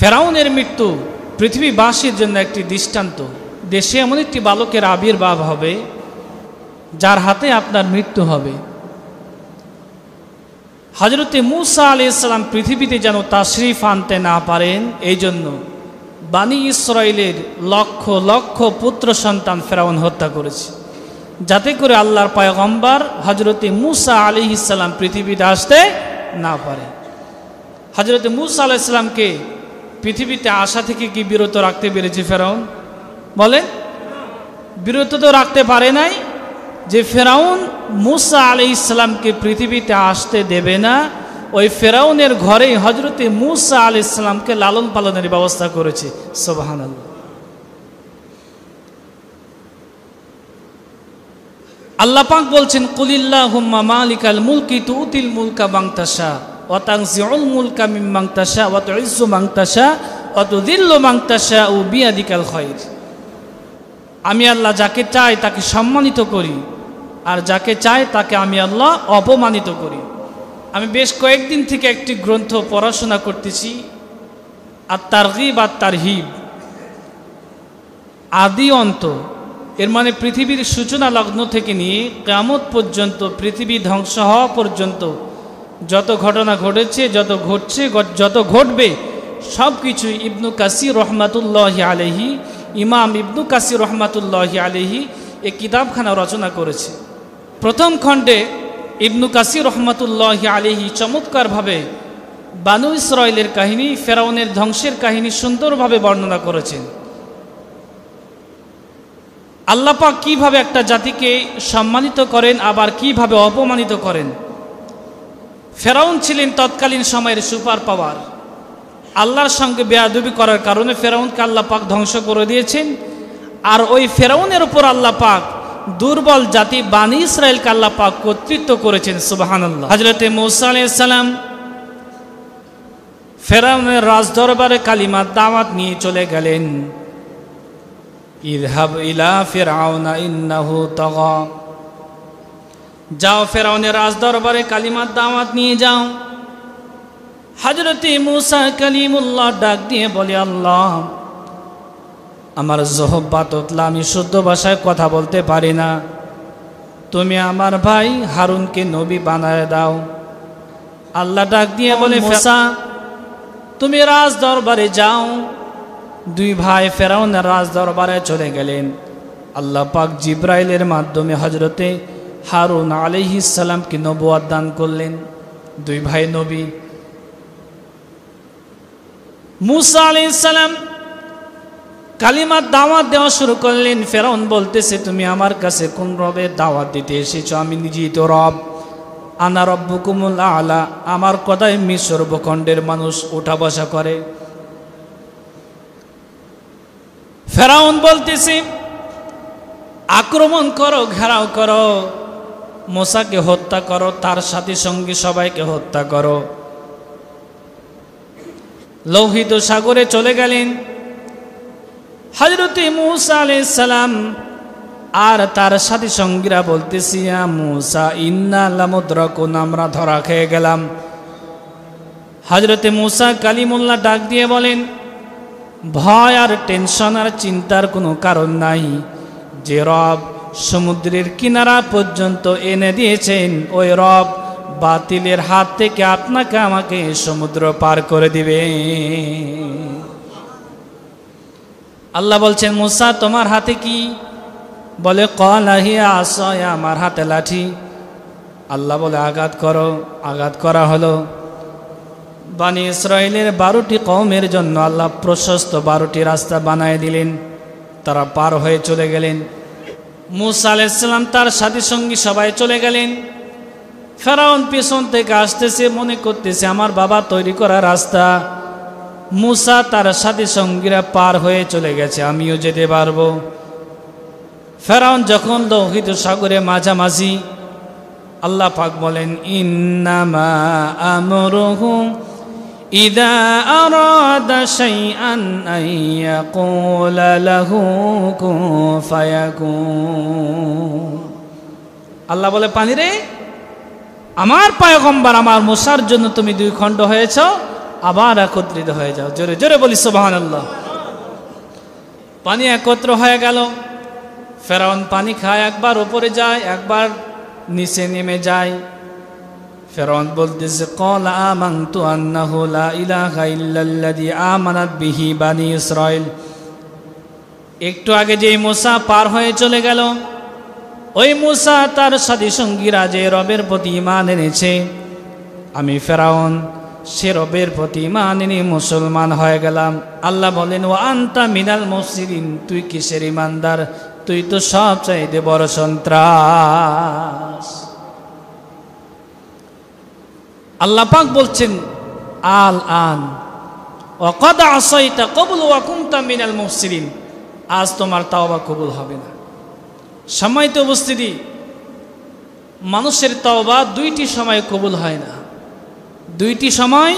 ফেরাউনের মৃত্যু পৃথিবীবাসীর জন্য একটি দৃষ্টান্ত দেশে এমন একটি বালকের আবির্ভাব হবে যার হাতে আপনার মৃত্যু হবে হজরতে মুসা আলি ইসলাম পৃথিবীতে যেন তাশরিফ আনতে না পারেন এই জন্য বাণী ইসরায়েলের লক্ষ লক্ষ পুত্র সন্তান ফেরাউন হত্যা করেছে যাতে করে আল্লাহর পায়গম্বার হজরতে মুসা আলি ইসলাম পৃথিবীতে আসতে না পারে হজরতে মুসা আলাইসাল্লামকে পৃথিবীতে আসা থেকে কি বিরত রাখতে পেরেছে ফেরাউন বলে বিরত তো রাখতে পারে নাই যে ফেরাউন মুসা আলি ইসলামকে পৃথিবীতে আসতে দেবে না ওই ফেরাউনের ঘরেই হজরতে মুসা আলি ইসলামকে লালন পালনের ব্যবস্থা করেছে সোবাহান আল্লাপাক বলছেন কুলিল্লাহ হুম্মা মালিকাল মুলকি তু উতিল মুলকা বাংতাসা ওয়াতাংসিউল মুলকা মিম্মাং তাশা ওয়াত ইজ্জু মাং তাশা ও বিয়াদিকাল খয়ের আমি আল্লাহ যাকে চাই তাকে সম্মানিত করি আর যাকে চাই তাকে আমি আল্লাহ অপমানিত করি আমি বেশ কয়েকদিন থেকে একটি গ্রন্থ পড়াশোনা করতেছি আর তারগিব আর তার হিব আদি অন্ত এর মানে পৃথিবীর সূচনা লগ্ন থেকে নিয়ে কামত পর্যন্ত পৃথিবী ধ্বংস হওয়া পর্যন্ত যত ঘটনা ঘটেছে যত ঘটছে যত ঘটবে সব কিছু ইবনু কাসি রহমাতুল্লাহ আলহি ইমাম ইবনু কাসি রহমাতুল্লাহ আলহি এ কিতাবখানা রচনা করেছে প্রথম খণ্ডে ইবনু কাসি রহমাতুল্লাহ আলহি চমৎকারভাবে বানু ইসরায়েলের কাহিনী ফেরাউনের ধ্বংসের কাহিনী সুন্দরভাবে বর্ণনা করেছেন আল্লাপা কিভাবে একটা জাতিকে সম্মানিত করেন আবার কিভাবে অপমানিত করেন ফেরাউন ছিলেন তৎকালীন সময়ের সুপার পাওয়ার আল্লাহর সঙ্গে বেয়াদুবি করার কারণে ফেরাউনকে আল্লাহ পাক ধ্বংস করে দিয়েছেন আর ওই ফেরাউনের উপর আল্লাহ পাক দুর্বল জাতি বানি ইসরায়েলকে আল্লাহ পাক কর্তৃত্ব করেছেন সুবাহান আল্লাহ হজরতে মৌসালাম ফেরাউনের ফেরাউনের রাজদরবারে কালিমার দাওয়াত নিয়ে চলে গেলেন ইলা ফেরাউনা ইন্নাহু তগা যাও ফেরাউনের রাজ দরবারে কালিমার দাওয়াত নিয়ে যাও হাজরতি মুসা কালিমুল্লাহ ডাক দিয়ে বলে আল্লাহ আমার জহব বাততলা আমি শুদ্ধ ভাষায় কথা বলতে পারি না তুমি আমার ভাই হারুনকে নবী বানায় দাও আল্লাহ ডাক দিয়ে বলে ফেসা তুমি রাজ দরবারে যাও দুই ভাই ফেরাউনের রাজ দরবারে চলে গেলেন আল্লাহ পাক জিব্রাইলের মাধ্যমে হজরতে হারুন আলিহিসাল্লামকে নবুয়াদ দান করলেন দুই ভাই নবী মুসা আলিহিসাল্লাম কালিমার দাওয়াত দেওয়া শুরু করলেন ফেরাউন বলতেছে তুমি আমার কাছে কোন রবের দাওয়াত দিতে এসেছ আমি নিজেই তো রব আনা রব্য কুমুল আলা আমার কদাই মিশর ভূখণ্ডের মানুষ ওঠা বসা করে ফেরাউন বলতেছে আক্রমণ করো ঘেরাও করো মোসাকে হত্যা করো তার সাথী সঙ্গী সবাইকে হত্যা করো লৌহিত সাগরে চলে গেলেন হজরতে মুসা সালাম আর তার সাথী সঙ্গীরা বলতেছি মুসা ইন্না লামুদ্রকুন আমরা ধরা খেয়ে গেলাম হজরতে মুসা কালিমুল্লা ডাক দিয়ে বলেন ভয় আর টেনশন আর চিন্তার কোনো কারণ নাই যে রব সমুদ্রের কিনারা পর্যন্ত এনে দিয়েছেন ওই রব বাতিলের হাত থেকে আপনাকে আমাকে সমুদ্র পার করে দিবে আল্লাহ বলছেন মুসা তোমার হাতে কি বলে কলাহিয়া আসয় আমার হাতে লাঠি আল্লাহ বলে আঘাত করো আঘাত করা হলো বাণী ইসরায়েলের বারোটি কমের জন্য আল্লাহ প্রশস্ত বারোটি রাস্তা বানায় দিলেন তারা পার হয়ে চলে গেলেন মুসা আলাইসাল্লাম তার সাথী সঙ্গী সবাই চলে গেলেন ফেরাউন পেছন থেকে আসতেছে মনে করতেছে আমার বাবা তৈরি করা রাস্তা মুসা তার সাথী সঙ্গীরা পার হয়ে চলে গেছে আমিও যেতে পারবো ফেরাউন যখন দৌহিত সাগরে মাঝামাঝি আল্লাহ পাক বলেন ইন্নামা আমরহু আল্লাহ বলে পানি রে আমার পায়গম্বার আমার মশার জন্য তুমি দুই খণ্ড হয়েছ আবার একত্রিত হয়ে যাও জোরে জোরে বলি সোবাহান আল্লাহ পানি একত্র হয়ে গেল ফেরাউন পানি খায় একবার ওপরে যায় একবার নিচে নেমে যায় ফেরন বলতেছে কল আমান তু আন্নাহু লা ইলাহা ইল্লাল্লাযী আমানাত বিহি বানি ইসরাইল একটু আগে যেই মুসা পার হয়ে চলে গেল ওই মুসা তার সাথী সঙ্গীরা যে রবের প্রতি ইমান এনেছে আমি ফেরাউন সে রবের প্রতি ইমান এনে মুসলমান হয়ে গেলাম আল্লাহ বলেন ও আন্তা মিনাল মুসলিম তুই কিসের ইমানদার তুই তো সব চাইতে বড় সন্ত্রাস আল্লাহ পাক বলছেন আল আন অকদা আসাইটা কবুল ওয়াকুমতা মিনাল মুফসিরিন আজ তোমার তাওবা কবুল হবে না তো উপস্থিতি মানুষের তাওবা দুইটি সময় কবুল হয় না দুইটি সময়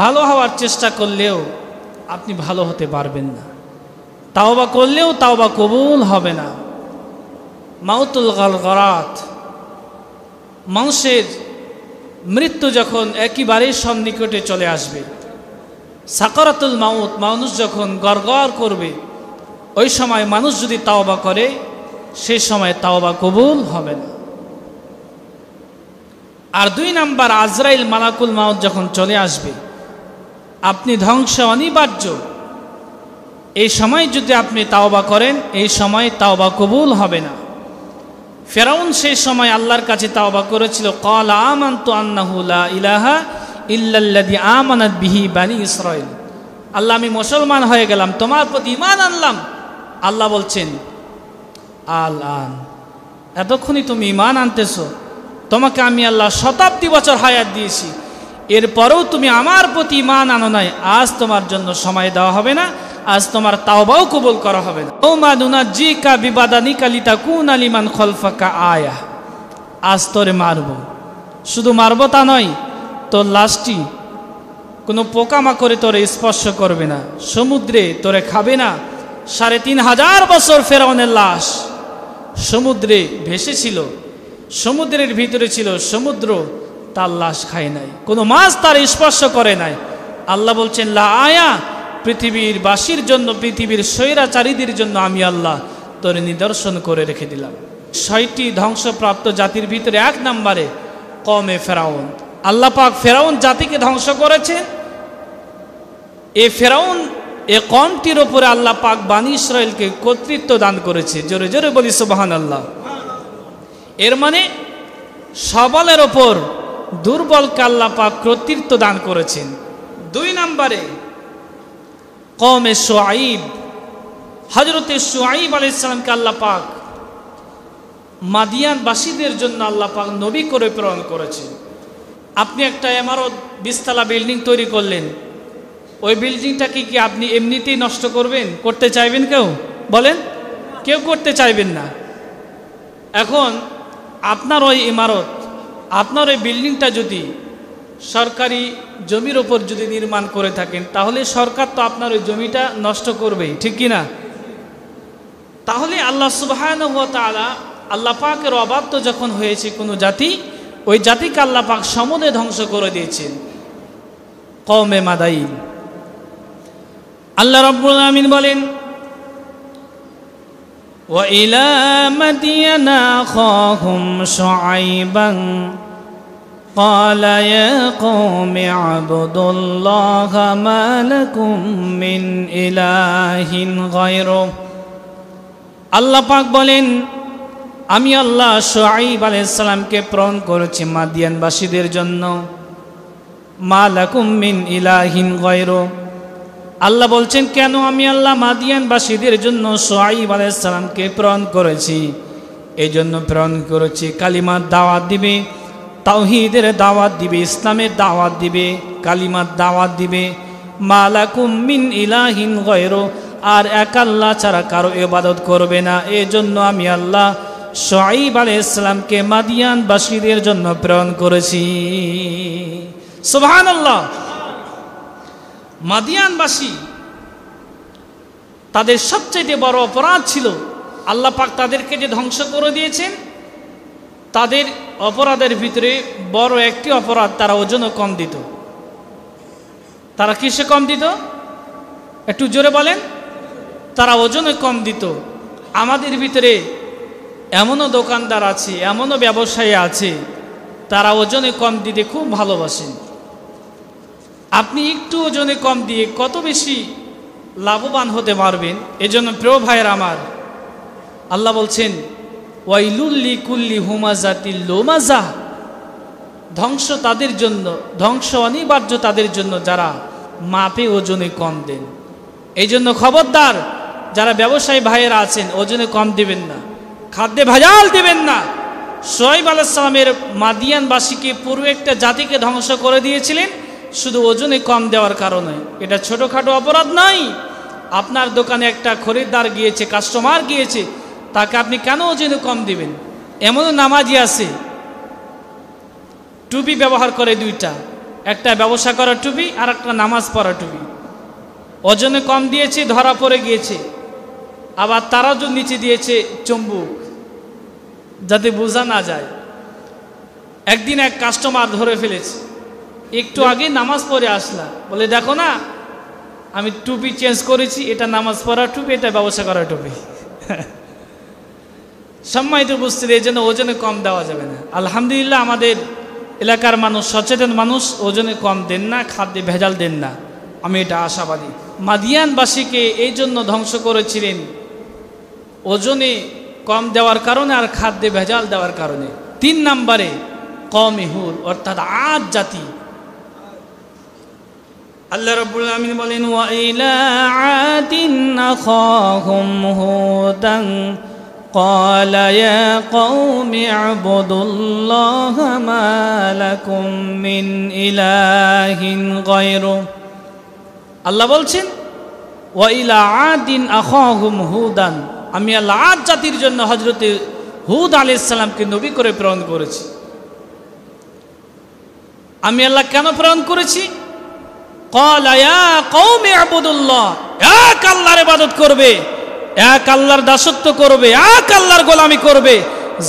ভালো হওয়ার চেষ্টা করলেও আপনি ভালো হতে পারবেন না তাওবা করলেও তাওবা কবুল হবে না মাউতুল গাল গরাত মানুষের মৃত্যু যখন একেবারেই সন্নিকটে চলে আসবে সাকারাতুল মাউত মানুষ যখন গরগর করবে ওই সময় মানুষ যদি তাওবা করে সেই সময় তাওবা কবুল হবে না আর দুই নাম্বার আজরাইল মালাকুল মাউত যখন চলে আসবে আপনি ধ্বংস অনিবার্য এই সময় যদি আপনি তাওবা করেন এই সময় তাওবা কবুল হবে না ফেরাউন সেই সময় আল্লাহর কাছে তাওবা করেছিল কল আমন্ত আন্নাহুলা ইলাহা ইল্লাল্লাদি আমানাত বিহি বানি ইসরায়েল আল্লাহ আমি মুসলমান হয়ে গেলাম তোমার প্রতি ইমান আনলাম আল্লাহ বলছেন আল আন এতক্ষণই তুমি ইমান আনতেছ তোমাকে আমি আল্লাহ শতাব্দী বছর হায়াত দিয়েছি এরপরেও তুমি আমার প্রতি ইমান আনো নাই আজ তোমার জন্য সময় দেওয়া হবে না আজ তোমার তাওবাও কবুল করা হবে না ও মাদুনা জি কা বিবাদানি কালিতা কুন আলিমান খলফাকা আয়া আজ তোরে মারব শুধু মারব তা নয় তোর লাশটি কোনো পোকামাকড়ে তোরে স্পর্শ করবে না সমুদ্রে তোরে খাবে না সাড়ে তিন হাজার বছর ফেরাউনের লাশ সমুদ্রে ভেসেছিল সমুদ্রের ভিতরে ছিল সমুদ্র তার লাশ খায় নাই কোনো মাছ তার স্পর্শ করে নাই আল্লাহ বলছেন লা আয়া পৃথিবীর বাসীর জন্য পৃথিবীর স্বৈরাচারীদের জন্য আমি আল্লাহ তোর নিদর্শন করে রেখে দিলাম ছয়টি ধ্বংসপ্রাপ্ত জাতির ভিতরে এক নম্বরে কমে ফেরাউন আল্লাহ পাক ফেরাউন জাতিকে ধ্বংস করেছে এ ফেরাউন এ কমটির ওপরে আল্লাহ পাক বাণী ইসরায়েলকে কর্তৃত্ব দান করেছে জোরে জোরে বলি সোবাহান আল্লাহ এর মানে সবলের ওপর দুর্বলকে আল্লাহ পাক কর্তৃত্ব দান করেছেন দুই নম্বরে কমে সোয়াইব হজরতে সোয়াইব ইসলামকে আল্লাহ পাক মাদিয়ানবাসীদের জন্য আল্লাহ পাক নবী করে প্রেরণ করেছে আপনি একটা এমারত বিস্তালা বিল্ডিং তৈরি করলেন ওই বিল্ডিংটাকে কি আপনি এমনিতেই নষ্ট করবেন করতে চাইবেন কেউ বলেন কেউ করতে চাইবেন না এখন আপনার ওই ইমারত আপনার ওই বিল্ডিংটা যদি সরকারি জমির ওপর যদি নির্মাণ করে থাকেন তাহলে সরকার তো আপনার ওই জমিটা নষ্ট করবেই ঠিক কিনা না তাহলে আল্লাহ সুবাহন হুয়া তালা আল্লাহ পাকের অবাধ্য যখন হয়েছে কোনো জাতি ওই জাতিকে আল্লাহ পাক সমদে ধ্বংস করে দিয়েছেন কমে মাদাই আল্লাহ রব্বুল আমিন বলেন ইলা মাদিয়ানা أخاهم সাইবাং قال يا قوم اعبدوا الله ما لكم من إله غيره আল্লাহ পাক বলেন আমি আল্লাহ শোয়াইব আলাইসালামকে প্রণ করেছি মাদিয়ানবাসীদের জন্য মা লাকুম ইলাহিন গৈরো আল্লাহ বলছেন কেন আমি আল্লাহ মাদিয়ানবাসীদের জন্য সোয়াইব আলাইসালামকে প্রণ করেছি এই জন্য প্রণ করেছি কালিমার দাওয়াত দিবে তাওহিদের দাওয়াত দিবে ইসলামের দাওয়াত দিবে কালিমার দাওয়াত দিবে মালাকুম মিন ইলাহিন গয়রো আর এক আল্লাহ ছাড়া কারো এবাদত করবে না এজন্য আমি আল্লাহ সাইব আলহ ইসলামকে মাদিয়ানবাসীদের জন্য প্রেরণ করেছি সোভান আল্লাহ মাদিয়ানবাসী তাদের সবচেয়ে বড় অপরাধ ছিল আল্লাহ পাক তাদেরকে যে ধ্বংস করে দিয়েছেন তাদের অপরাধের ভিতরে বড় একটি অপরাধ তারা ওজনও কম দিত তারা কিসে কম দিত একটু জোরে বলেন তারা ওজনে কম দিত আমাদের ভিতরে এমনও দোকানদার আছে এমনও ব্যবসায়ী আছে তারা ওজনে কম দিতে খুব ভালোবাসেন আপনি একটু ওজনে কম দিয়ে কত বেশি লাভবান হতে পারবেন এজন্য প্রিয় ভাইয়ের আমার আল্লাহ বলছেন ওয়াইলুল্লি কুল্লি হুমাজাতিল লোমাজা ধ্বংস তাদের জন্য ধ্বংস অনিবার্য তাদের জন্য যারা মাপে ওজনে কম দেন এই জন্য খবরদার যারা ব্যবসায়ী ভাইয়েরা আছেন ওজনে কম দেবেন না খাদ্যে ভাজাল দেবেন না সোহাইব আলাইসালামের মাদিয়ানবাসীকে পূর্বে একটা জাতিকে ধ্বংস করে দিয়েছিলেন শুধু ওজনে কম দেওয়ার কারণে এটা ছোটোখাটো অপরাধ নয় আপনার দোকানে একটা খরিদ্দার গিয়েছে কাস্টমার গিয়েছে তাকে আপনি কেন যেন কম দিবেন এমনও নামাজি আছে টুপি ব্যবহার করে দুইটা একটা ব্যবসা করা টুপি আর একটা নামাজ পড়া টুপি ওজনে কম দিয়েছে ধরা পড়ে গিয়েছে আবার যদি নিচে দিয়েছে চম্বুক যাতে বোঝা না যায় একদিন এক কাস্টমার ধরে ফেলেছে একটু আগে নামাজ পড়ে আসলা বলে দেখো না আমি টুপি চেঞ্জ করেছি এটা নামাজ পড়া টুপি এটা ব্যবসা করা টুপি সম্মানিত উপস্থিত এই জন্য ওজনে কম দেওয়া যাবে না আলহামদুলিল্লাহ আমাদের এলাকার মানুষ সচেতন মানুষ ওজনে কম দেন না খাদ্যে ভেজাল দেন না আমি এটা আশাবাদী মাদিয়ানবাসীকে এই জন্য ধ্বংস করেছিলেন ওজনে কম দেওয়ার কারণে আর খাদ্যে ভেজাল দেওয়ার কারণে তিন নম্বরে কমেহুর অর্থাৎ আজ জাতি আল্লাহ রব্বুল আমিন বলেন ওয়া ইলা আদিন قال يا قوم اعبدوا الله ما لكم من إله غيره আল্লাহ বলছেন ওয়াইলা আদিন আখাহুম হুদান আমি আল্লাহ আদ জাতির জন্য হজরতে হুদ আলাইসাল্লামকে নবী করে প্রেরণ করেছি আমি আল্লাহ কেন প্রেরণ করেছি কলায়া আয়া কৌমে আবুদুল্লাহ এক আল্লাহর ইবাদত করবে এক আল্লাহর দাসত্ব করবে এক আল্লাহর গোলামি করবে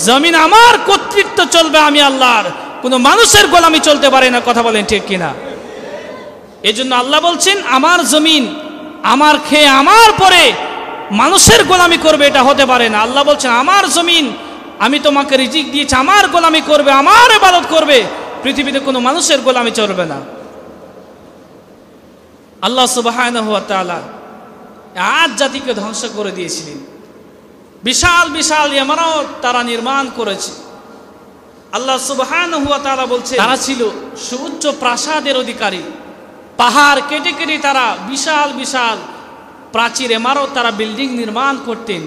জমিন আমার কর্তৃত্ব চলবে আমি আল্লাহর কোনো মানুষের গোলামি চলতে পারে না কথা বলেন ঠিক কিনা এই জন্য আল্লাহ বলছেন আমার জমিন আমার খেয়ে আমার পরে মানুষের গোলামি করবে এটা হতে পারে না আল্লাহ বলছেন আমার জমিন আমি তোমাকে রিজিক দিয়েছি আমার গোলামি করবে আমার এবাদত করবে পৃথিবীতে কোনো মানুষের গোলামি চলবে না আল্লাহ সুবাহ আজ জাতিকে ধ্বংস করে দিয়েছিলেন বিশাল বিশাল এমনও তারা নির্মাণ করেছে আল্লাহ সুবহান হুয়া তারা বলছে তারা ছিল সুউচ্চ প্রাসাদের অধিকারী পাহাড় কেটে কেটে তারা বিশাল বিশাল প্রাচীর এমারত তারা বিল্ডিং নির্মাণ করতেন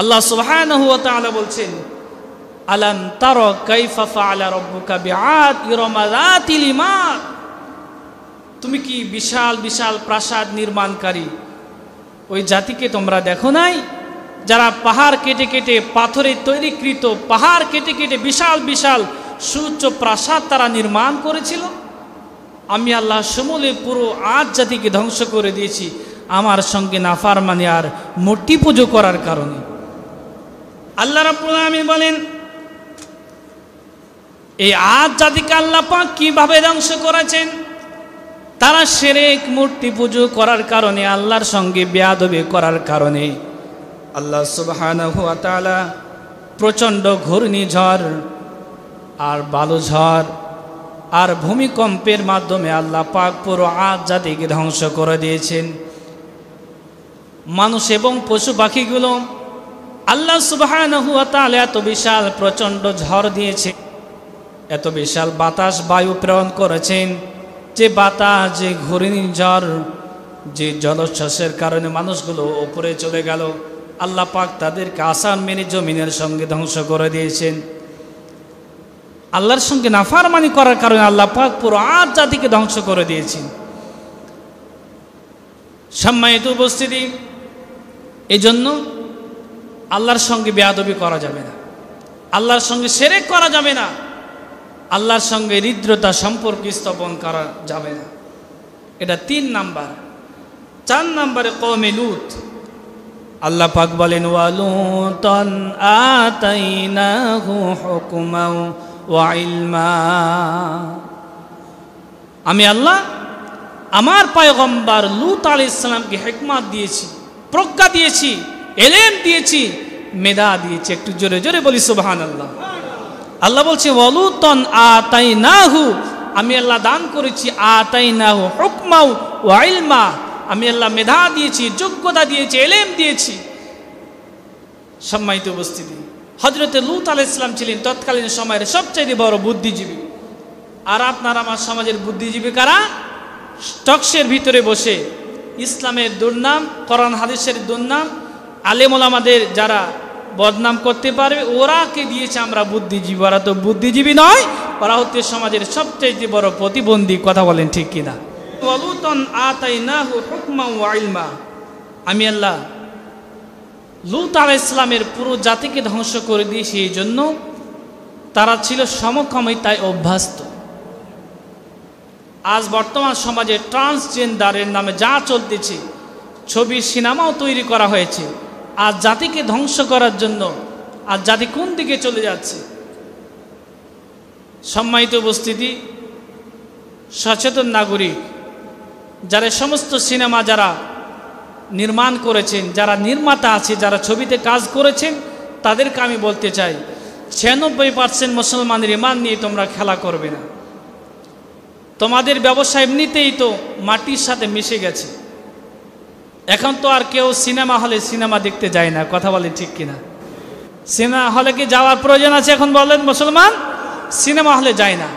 আল্লাহ সুবহান হুয়া তালা বলছেন আলান তার কাইফাফা আলা রব্বুকা বিআত ইরমাদাতিল ইমাত তুমি কি বিশাল বিশাল প্রাসাদ নির্মাণকারী ওই জাতিকে তোমরা দেখো নাই যারা পাহাড় কেটে কেটে পাথরে তৈরিকৃত পাহাড় কেটে কেটে বিশাল বিশাল সূর্য প্রাসাদ তারা নির্মাণ করেছিল আমি আল্লাহ সমলে পুরো আজ জাতিকে ধ্বংস করে দিয়েছি আমার সঙ্গে নাফার মানে আর মূর্তি পুজো করার কারণে আল্লাহ রাবুল আমি বলেন এই আজ জাতিকে আল্লাপা কিভাবে কীভাবে ধ্বংস করেছেন তারা শেরেক মূর্তি পুজো করার কারণে আল্লাহর সঙ্গে বেয়াদবি করার কারণে আল্লাহ সুবাহানহুয়াতালা প্রচণ্ড ঘূর্ণিঝড় আর বালু ঝড় আর ভূমিকম্পের মাধ্যমে আল্লাহ পাক পুরো আজ জাতিকে ধ্বংস করে দিয়েছেন মানুষ এবং পশু পাখিগুলো আল্লাহ সুবাহানহুয়াতালা এত বিশাল প্রচণ্ড ঝড় দিয়েছে এত বিশাল বাতাস বায়ু প্রেরণ করেছেন যে বাতাস যে ঘূর্ণিঝড় যে জলোচ্ছ্বাসের কারণে মানুষগুলো ওপরে চলে গেল আল্লাহ পাক তাদেরকে আসান মেনে জমিনের সঙ্গে ধ্বংস করে দিয়েছেন আল্লাহর সঙ্গে নাফারমানি করার কারণে আল্লাহ পাক পুরো আজ জাতিকে ধ্বংস করে দিয়েছেন সম্মানিত উপস্থিতি এজন্য আল্লাহর সঙ্গে বেয়াদবি করা যাবে না আল্লাহর সঙ্গে সেরেক করা যাবে না আল্লাহর সঙ্গে হৃদ্রতা সম্পর্ক স্থাপন করা যাবে না এটা তিন নাম্বার চার নাম্বারে কমে লুত আল্লাহ পাক বলেন ওয়ালুতন আতাইনাহু হুকুমাও আমি আল্লাহ আমার পায়গম্বার লুত আল ইসলামকে হেকমাত দিয়েছি প্রজ্ঞা দিয়েছি এলেন দিয়েছি মেধা দিয়েছি একটু জোরে জোরে বলি সুবাহান আল্লাহ আল্লাহ বলছে ওয়ালুতন আতাই নাহু আমি আল্লাহ দান করেছি আতাই নাহু হকমাউ ওয়াইলমা আমি আল্লাহ মেধা দিয়েছি যোগ্যতা দিয়েছি এলেম দিয়েছি সম্মানিত উপস্থিতি হজরতে লুত আল ইসলাম ছিলেন তৎকালীন সময়ের সবচেয়ে বড় বুদ্ধিজীবী আর আপনার আমার সমাজের বুদ্ধিজীবী কারা স্টকসের ভিতরে বসে ইসলামের দুর্নাম করণ হাদিসের দুর্নাম আলেম ওলামাদের যারা বদনাম করতে পারবে ওরা কে দিয়েছে আমরা বুদ্ধিজীবী ওরা তো বুদ্ধিজীবী নয় ওরা হচ্ছে সমাজের সবচেয়ে বড় প্রতিবন্ধী কথা বলেন ঠিক কিনা না হুকমা আমি আল্লাহ লুত আলা ইসলামের পুরো জাতিকে ধ্বংস করে দিয়েছি এই জন্য তারা ছিল সমকমই তাই অভ্যস্ত আজ বর্তমান সমাজে ট্রান্সজেন্ডারের নামে যা চলতেছে ছবির সিনেমাও তৈরি করা হয়েছে আর জাতিকে ধ্বংস করার জন্য আর জাতি কোন দিকে চলে যাচ্ছে সম্মানিত উপস্থিতি সচেতন নাগরিক যারা সমস্ত সিনেমা যারা নির্মাণ করেছেন যারা নির্মাতা আছে যারা ছবিতে কাজ করেছেন তাদেরকে আমি বলতে চাই ছিয়ানব্বই পার্সেন্ট মুসলমানের ইমান নিয়ে তোমরা খেলা করবে না তোমাদের ব্যবসা এমনিতেই তো মাটির সাথে মিশে গেছে এখন তো আর কেউ সিনেমা হলে সিনেমা দেখতে যায় না কথা বলে ঠিক কিনা সিনেমা হলে কি যাওয়ার প্রয়োজন আছে এখন বলেন মুসলমান সিনেমা হলে যায় না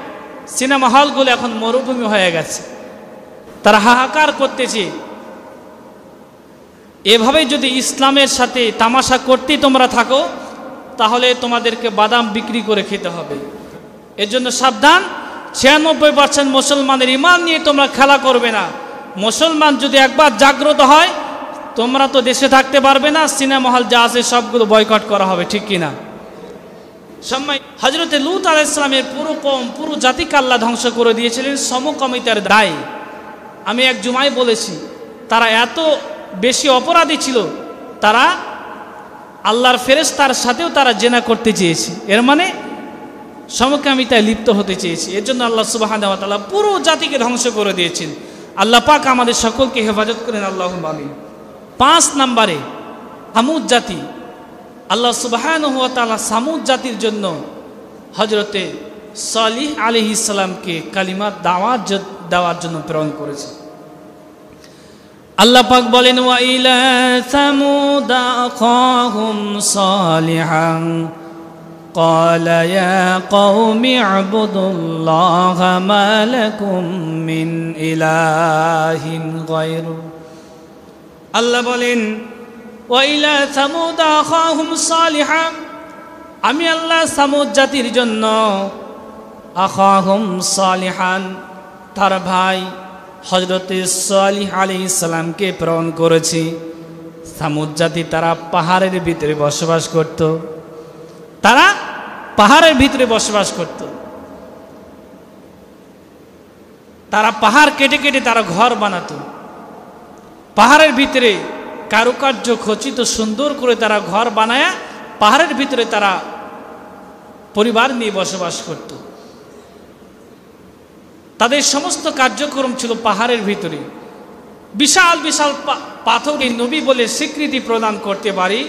সিনেমা হলগুলো এখন মরুভূমি হয়ে গেছে তারা হাহাকার করতেছে এভাবে যদি ইসলামের সাথে তামাশা করতেই তোমরা থাকো তাহলে তোমাদেরকে বাদাম বিক্রি করে খেতে হবে এর জন্য সাবধান ছিয়ানব্বই পার্সেন্ট মুসলমানের ইমান নিয়ে তোমরা খেলা করবে না মুসলমান যদি একবার জাগ্রত হয় তোমরা তো দেশে থাকতে পারবে না সিনেমা হল যা আছে সবগুলো বয়কট করা হবে ঠিক কিনা সময় হজরতে লুত আল ইসলামের পুরো কম পুরো জাতিকে আল্লাহ ধ্বংস করে দিয়েছিলেন সমকমিতার দায় আমি এক জুমায় বলেছি তারা এত বেশি অপরাধী ছিল তারা আল্লাহর ফেরেস তার সাথেও তারা জেনা করতে চেয়েছে এর মানে সমকামিতায় লিপ্ত হতে চেয়েছে এর জন্য আল্লাহ সুবাহ পুরো জাতিকে ধ্বংস করে দিয়েছেন আল্লাহ পাক আমাদের সকলকে হেফাজত করেন আল্লাহ আমিন পাঁচ নাম্বারে আমুদ জাতি আল্লাহ সুবাহান হুয়া তালা সামুদ জাতির জন্য হজরতে সালিহ আলি ইসলামকে কালিমা দাওয়াত দেওয়ার জন্য প্রেরণ করেছে আল্লাহ পাক বলেন ওয়া ইলা সামুদা খাহুম সালিহান قال يا قوم اعبدوا الله ما لكم من إله غيره আল্লাহ বলেন ওইলা সামুদ আখাহুম সালিহা আমি আল্লাহ সামুদ জাতির জন্য আখাহুম সালিহান তার ভাই হজরত সালিহ আলী ইসলামকে প্রেরণ করেছি সামুদ জাতি তারা পাহাড়ের ভিতরে বসবাস করত তারা পাহাড়ের ভিতরে বসবাস করত তারা পাহাড় কেটে কেটে তারা ঘর বানাত পাহাড়ের ভিতরে কারুকার্য খচিত সুন্দর করে তারা ঘর বানায় পাহাড়ের ভিতরে তারা পরিবার নিয়ে বসবাস করত তাদের সমস্ত কার্যক্রম ছিল পাহাড়ের ভিতরে বিশাল বিশাল পাথরে নবী বলে স্বীকৃতি প্রদান করতে পারি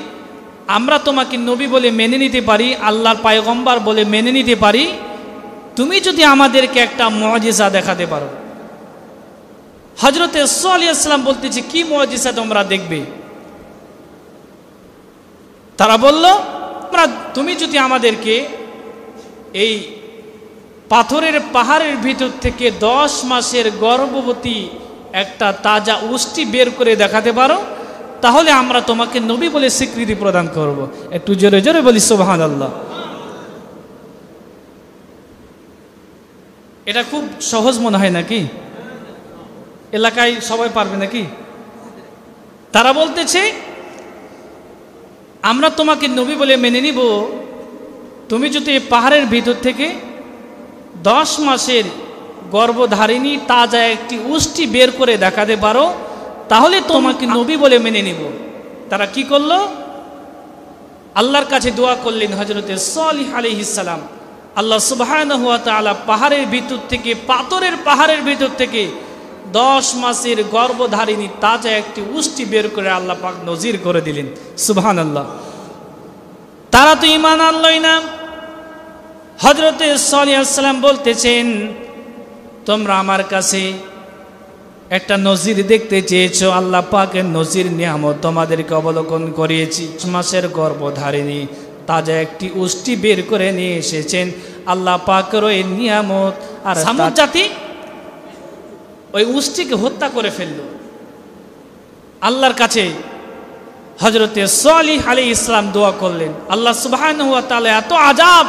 আমরা তোমাকে নবী বলে মেনে নিতে পারি আল্লাহর পায়গম্বার বলে মেনে নিতে পারি তুমি যদি আমাদেরকে একটা মজিজা দেখাতে পারো হজরতে সাল্লাম বলতেছে কি মজিজা তোমরা দেখবে তারা বলল তোমরা তুমি যদি আমাদেরকে এই পাথরের পাহাড়ের ভিতর থেকে দশ মাসের গর্ভবতী একটা তাজা উষ্টি বের করে দেখাতে পারো তাহলে আমরা তোমাকে নবী বলে স্বীকৃতি প্রদান করব। একটু জোরে জোরে বলি সোহান আল্লাহ এটা খুব সহজ মনে হয় নাকি এলাকায় সবাই পারবে নাকি তারা বলতেছে আমরা তোমাকে নবী বলে মেনে নিব তুমি যদি পাহাড়ের ভিতর থেকে দশ মাসের গর্ভধারিণী তাজা একটি উষ্টি বের করে দেখাতে পারো তাহলে তোমাকে নবী বলে মেনে নেব তারা কি করল আল্লাহর কাছে দোয়া করলেন হজরতের সলিহ আলিহিসাল্লাম আল্লাহ সুবাহান হুয়া তালা পাহাড়ের ভিতর থেকে পাথরের পাহাড়ের ভিতর থেকে দশ মাসের গর্ভধারিণী তাজা একটি উষ্টি বের করে আল্লাহ পাক নজির করে দিলেন সুবহান আল্লাহ তারা তো ইমান আল্লাহ না হজরতে সাল্লাম বলতেছেন তোমরা আমার কাছে একটা নজির দেখতে চেয়েছ আল্লাহ পাকের নজির নিয়ামত তোমাদেরকে অবলোকন করিয়েছি মাসের গর্ভধারিণী তাজা একটি উষ্টি বের করে নিয়ে এসেছেন আল্লাহ পাকের ওই নিয়ামত আর জাতি ওই উষ্টিকে হত্যা করে ফেলল আল্লাহর কাছে হজরতে সালিহ আলি ইসলাম দোয়া করলেন আল্লাহ সুবাহান হুয়া তাহলে এত আজাব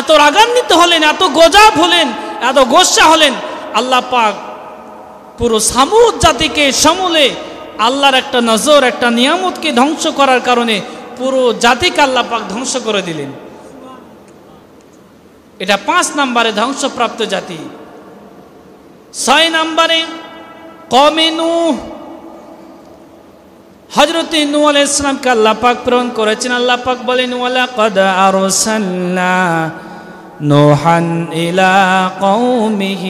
এত রাগান্বিত হলেন এত গজাব হলেন এত গোসা হলেন আল্লাহ পাক পুরো সামুদ জাতিকে সমূলে আল্লাহর একটা নজর একটা নিয়ামতকে ধ্বংস করার কারণে পুরো জাতিকে আল্লাহ পাক ধ্বংস করে দিলেন এটা পাঁচ নম্বরে ধ্বংসপ্রাপ্ত জাতি ছয় নম্বরে কমেনু হজরত নু আলাইসলামকে আল্লাহ পাক প্রেরণ করেছেন আল্লাহ পাক বলেন ওয়ালা কদ আর نوحا إلى قومه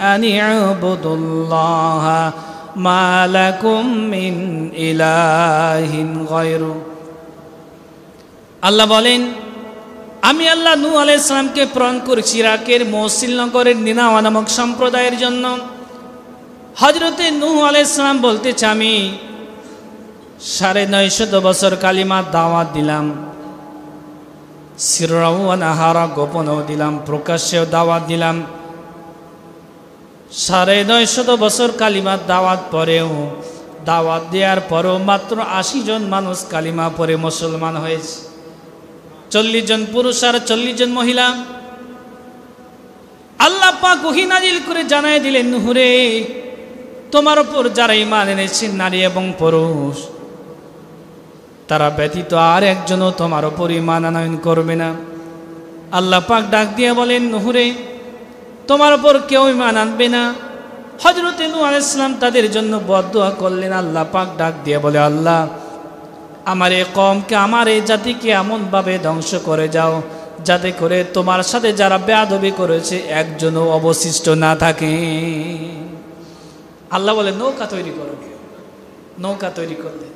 أن اعبدوا الله ما لكم من إله غيره আল্লাহ বলেন আমি আল্লাহ নূ আলাই ইসলামকে প্রণ করেছি ইরাকের মহসিলনগরের নিনাওয়া নামক সম্প্রদায়ের জন্য হজরতে নূ আলাই ইসলাম বলতে আমি সাড়ে নয় শত বছর কালিমা দাওয়াত দিলাম সিরাও আহারা গোপনও দিলাম প্রকাশ্যেও দাওয়াত দিলাম সাড়ে নয় শত বছর কালিমার দাওয়াত পরেও দাওয়াত দেওয়ার পরেও মাত্র আশি জন মানুষ কালিমা পরে মুসলমান হয়েছে চল্লিশ জন পুরুষ আর চল্লিশ জন মহিলা আল্লাহ পা গহিনাজিল করে জানাই দিলেন নুহুরে তোমার উপর যারা ইমান এনেছে নারী এবং পুরুষ তারা ব্যতীত আর একজনও তোমার ওপরই মানানয়ন করবে না আল্লাহ পাক ডাক দিয়ে বলেন নুহুরে তোমার ওপর কেউ ইমান আনবে না হজরত নু ইসলাম তাদের জন্য বদুয়া করলেন আল্লাহ পাক ডাক দিয়ে বলে আল্লাহ আমার এ কমকে আমার এই জাতিকে এমনভাবে ধ্বংস করে যাও যাতে করে তোমার সাথে যারা বেয়াদবি করেছে একজনও অবশিষ্ট না থাকে আল্লাহ বলে নৌকা তৈরি করো নৌকা তৈরি করলেন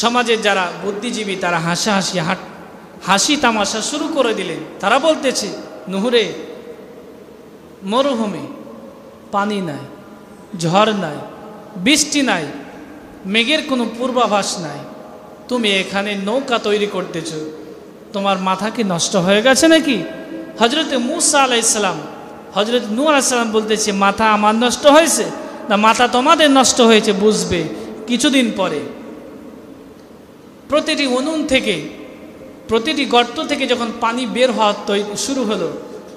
সমাজের যারা বুদ্ধিজীবী তারা হাসাহাসি হাট হাসি তামাশা শুরু করে দিলেন তারা বলতেছে নুহুরে মরুভূমি পানি নাই ঝড় নাই বৃষ্টি নাই মেঘের কোনো পূর্বাভাস নাই তুমি এখানে নৌকা তৈরি করতেছ তোমার মাথা কি নষ্ট হয়ে গেছে নাকি হজরত মুসা আলাইসালাম হজরত নূর আলাইসালাম বলতেছে মাথা আমার নষ্ট হয়েছে না মাথা তোমাদের নষ্ট হয়েছে বুঝবে কিছুদিন পরে প্রতিটি অনুন থেকে প্রতিটি গর্ত থেকে যখন পানি বের হওয়া শুরু হলো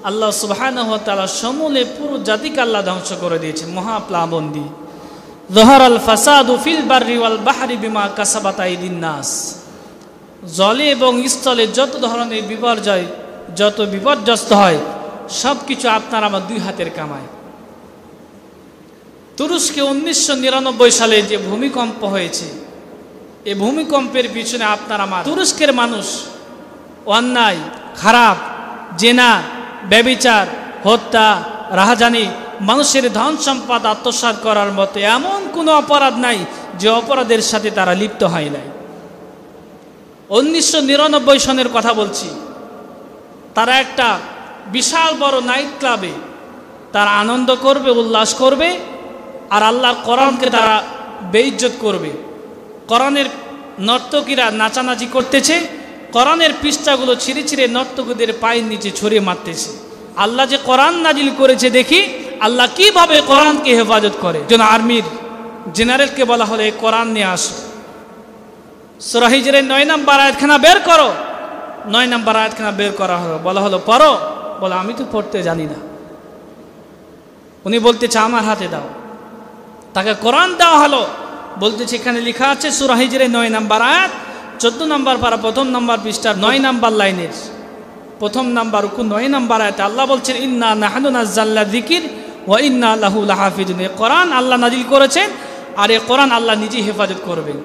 আল্লাহ সুবাহ তালা সমূলে পুরো জাতিকে আল্লাহ ধ্বংস করে দিয়েছে মহাপ্লাবন্দি জহর আল ফাসাদ ফিল বার্রি ওয়াল বাহারি বিমা কাসাবাতাই নাস জলে এবং স্থলে যত ধরনের বিপর্যয় যত বিপর্যস্ত হয় সব কিছু আপনার আমার দুই হাতের কামায় তুরস্কে উনিশশো সালে যে ভূমিকম্প হয়েছে এই ভূমিকম্পের পিছনে আপনার আমার তুরস্কের মানুষ অন্যায় খারাপ জেনা ব্যবিচার হত্যা রাহাজানি মানুষের ধন সম্পদ আত্মসাত করার মতো এমন কোনো অপরাধ নাই যে অপরাধের সাথে তারা লিপ্ত হয় নাই উনিশশো নিরানব্বই সনের কথা বলছি তারা একটা বিশাল বড় নাইট ক্লাবে তারা আনন্দ করবে উল্লাস করবে আর আল্লাহর করমকে তারা বেইজ্জত করবে করানের নর্তকীরা নাচানাচি করতেছে করানের পৃষ্ঠাগুলো ছিঁড়ে ছিঁড়ে নর্তকদের পায়ের নিচে ছড়িয়ে মারতেছে আল্লাহ যে কোরআন নাজিল করেছে দেখি আল্লাহ কিভাবে কোরআনকে হেফাজত করে যেন আর্মির জেনারেলকে বলা হলে কোরআন নিয়ে আসো সরাহিজের নয় নাম্বার আয়াতখানা বের করো নয় নাম্বার আয়াতখানা বের করা হলো বলা হলো পড়ো বলো আমি তো পড়তে জানি না উনি বলতে চা আমার হাতে দাও তাকে কোরআন দেওয়া হলো বলতেছি এখানে লেখা আছে সুরাহিজের নয় নাম্বার আয়াত চোদ্দ নাম্বার পারা প্রথম নাম্বার পৃষ্ঠার নয় নাম্বার লাইনের প্রথম নাম্বার উকু নয় নাম্বার আয়াতে আল্লাহ বলছেন ইন্না নাহানু নাজাল্লা জিকির ও ইন্না আল্লাহুল হাফিজুন এ কোরআন আল্লাহ নাজিল করেছেন আর এ কোরআন আল্লাহ নিজেই হেফাজত করবেন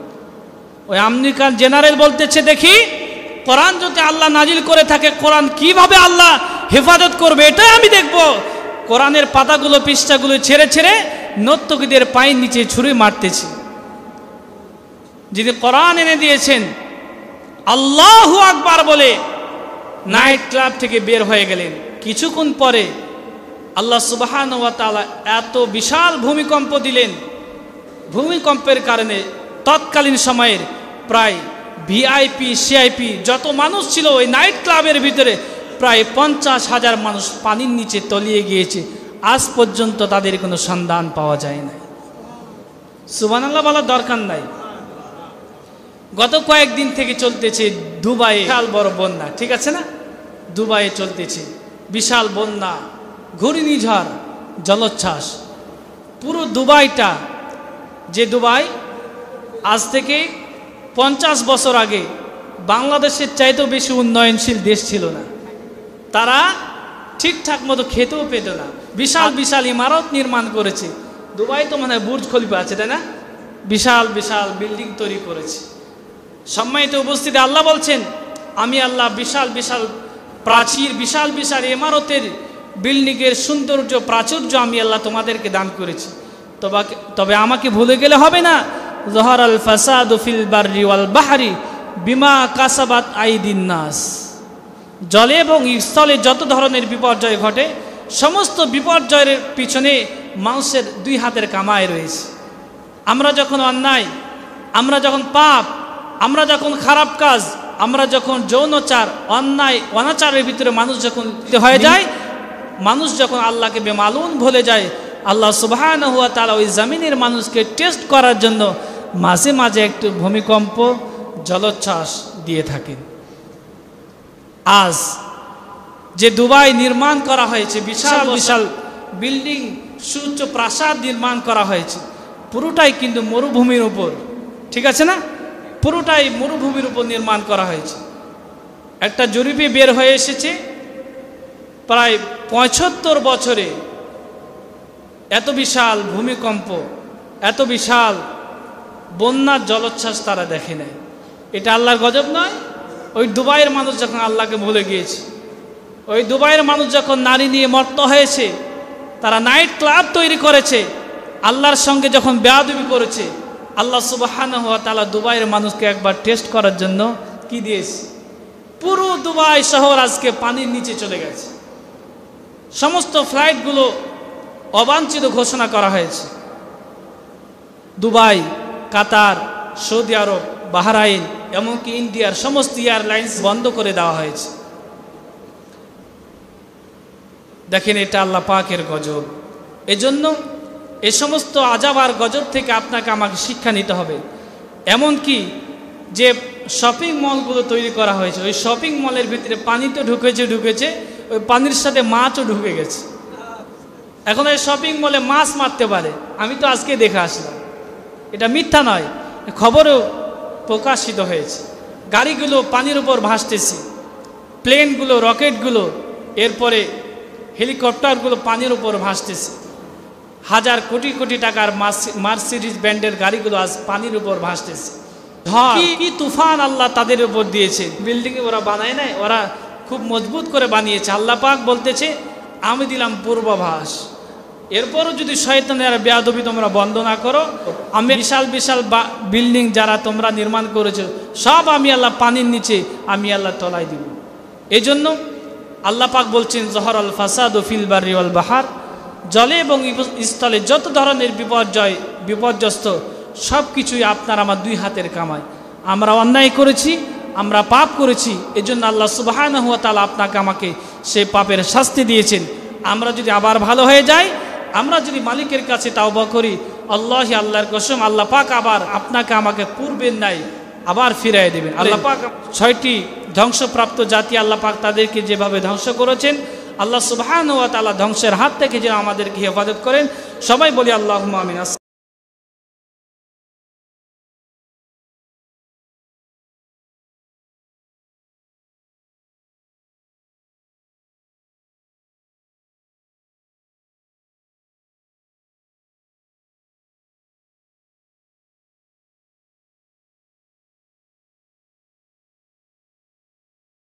ওই আমেরিকান জেনারেল বলতেছে দেখি কোরআন যদি আল্লাহ নাজিল করে থাকে কোরআন কিভাবে আল্লাহ হেফাজত করবে এটা আমি দেখব কোরআনের পাতাগুলো পৃষ্ঠাগুলো ছেড়ে ছেড়ে নর্তকীদের পায়ের নিচে ছুরি মারতেছি যিনি কোরআন এনে দিয়েছেন আল্লাহ আকবার বলে নাইট ক্লাব থেকে বের হয়ে গেলেন কিছুক্ষণ পরে আল্লাহ সুবাহান তালা এত বিশাল ভূমিকম্প দিলেন ভূমিকম্পের কারণে তৎকালীন সময়ের প্রায় ভিআইপি সিআইপি যত মানুষ ছিল ওই নাইট ক্লাবের ভিতরে প্রায় পঞ্চাশ হাজার মানুষ পানির নিচে তলিয়ে গিয়েছে আজ পর্যন্ত তাদের কোনো সন্ধান পাওয়া যায় না আল্লাহ বলার দরকার নাই গত কয়েকদিন থেকে চলতেছে দুবাই বিশাল বড় বন্যা ঠিক আছে না দুবাইয়ে চলতেছে বিশাল বন্যা ঘূর্ণিঝড় জলোচ্ছ্বাস পুরো দুবাইটা যে দুবাই আজ থেকে পঞ্চাশ বছর আগে বাংলাদেশের চাইতেও বেশি উন্নয়নশীল দেশ ছিল না তারা ঠিকঠাক মতো খেতেও পেত না বিশাল বিশাল ইমারত নির্মাণ করেছে দুবাই তো মানে বুর্জ খলিফা আছে তাই না বিশাল বিশাল বিল্ডিং তৈরি করেছে সম্মানিত উপস্থিতি আল্লাহ বলছেন আমি আল্লাহ বিশাল বিশাল প্রাচীর বিশাল বিশাল ইমারতের বিল্ডিংয়ের সৌন্দর্য প্রাচুর্য আমি আল্লাহ তোমাদেরকে দান করেছি তবাকে তবে আমাকে ভুলে গেলে হবে না জহর আল ফাসাদ ফিল বারি ওয়াল বাহারি বিমা কাসাবাত আইদিন নাস জলে এবং স্থলে যত ধরনের বিপর্যয় ঘটে সমস্ত বিপর্যয়ের পিছনে মানুষের দুই হাতের কামায় রয়েছে আমরা যখন অন্যায় আমরা যখন পাপ আমরা যখন খারাপ কাজ আমরা যখন যৌনচার অন্যায় অনাচারের ভিতরে মানুষ যখন হয়ে যায় মানুষ যখন আল্লাহকে বেমালুন ভুলে যায় আল্লাহ সুবাহান হুয়া তারা ওই জামিনের মানুষকে টেস্ট করার জন্য মাঝে মাঝে একটু ভূমিকম্প জলোচ্ছ্বাস দিয়ে থাকেন আজ যে দুবাই নির্মাণ করা হয়েছে বিশাল বিশাল বিল্ডিং সুউচ্চ প্রাসাদ নির্মাণ করা হয়েছে পুরোটাই কিন্তু মরুভূমির উপর ঠিক আছে না পুরোটাই মরুভূমির উপর নির্মাণ করা হয়েছে একটা জরিপে বের হয়ে এসেছে প্রায় পঁচাত্তর বছরে এত বিশাল ভূমিকম্প এত বিশাল বন্যার জলোচ্ছ্বাস তারা দেখে নেয় এটা আল্লাহর গজব নয় ওই দুবাইয়ের মানুষ যখন আল্লাহকে ভুলে গিয়েছে ওই দুবাইয়ের মানুষ যখন নারী নিয়ে মর্ত হয়েছে তারা নাইট ক্লাব তৈরি করেছে আল্লাহর সঙ্গে যখন বেয়াদবি করেছে আল্লাহ সুবাহান হওয়া তালা দুবাইয়ের মানুষকে একবার টেস্ট করার জন্য কি দিয়েছে পুরো দুবাই শহর আজকে পানির নিচে চলে গেছে সমস্ত ফ্লাইটগুলো অবাঞ্ছিত ঘোষণা করা হয়েছে Dubai Qatar Saudi Arab Bahrain এমনকি ইন্ডিয়ার সমস্ত এয়ারলাইন্স বন্ধ করে দেওয়া হয়েছে দেখেন এটা আল্লাহ পাকের গজব এজন্য এ সমস্ত আজাব আর গজব থেকে আপনাকে আমাকে শিক্ষা নিতে হবে এমন কি যে শপিং মলগুলো তৈরি করা হয়েছে ওই শপিং মলের ভিতরে পানি তো ঢুকেছে ঢুকেছে ওই পানির সাথে মাছও ঢুকে গেছে এখন এই শপিং মলে মাছ মারতে পারে আমি তো আজকে দেখে আসলাম এটা মিথ্যা নয় খবরও প্রকাশিত হয়েছে গাড়িগুলো পানির উপর ভাসতেছে প্লেনগুলো রকেটগুলো এরপরে হেলিকপ্টারগুলো পানির উপর ভাসতেছে হাজার কোটি কোটি টাকার মার্সিডিজ ব্যান্ডের গাড়িগুলো আজ পানির উপর ভাসতেছে কি তুফান আল্লাহ তাদের উপর দিয়েছে বিল্ডিং ওরা বানায় নাই ওরা খুব মজবুত করে বানিয়েছে আল্লাহ পাক বলতেছে আমি দিলাম পূর্বাভাস এরপরও যদি শয়তানের বেয়াদবি তোমরা বন্ধ না করো আমি বিশাল বিশাল বিল্ডিং যারা তোমরা নির্মাণ করেছো সব আমি আল্লাহ পানির নিচে আমি আল্লাহ তলায় দিব এই জন্য আল্লাহ পাক বলছেন জহর আল ফাসাদ ও ফিল রিওয়াল বাহার জলে এবং স্থলে যত ধরনের বিপর্যয় বিপর্যস্ত সব কিছুই আপনার আমার দুই হাতের কামায় আমরা অন্যায় করেছি আমরা পাপ করেছি এজন্য আল্লাহ সুবাহান হুয়া তালা আপনাকে আমাকে সে পাপের শাস্তি দিয়েছেন আমরা যদি আবার ভালো হয়ে যাই আমরা যদি মালিকের কাছে তাওবা করি আল্লাহ আল্লাহর কসম আল্লাহ পাক আবার আপনাকে আমাকে পূর্বের নাই আবার ফিরাই দেবেন আল্লাহ পাক ছয়টি ধ্বংসপ্রাপ্ত জাতি আল্লাহ পাক তাদেরকে যেভাবে ধ্বংস করেছেন আল্লাহ সুবাহান ও তালা ধ্বংসের হাত থেকে যেন আমাদেরকে হেফাজত করেন সবাই বলি আল্লাহ আমিন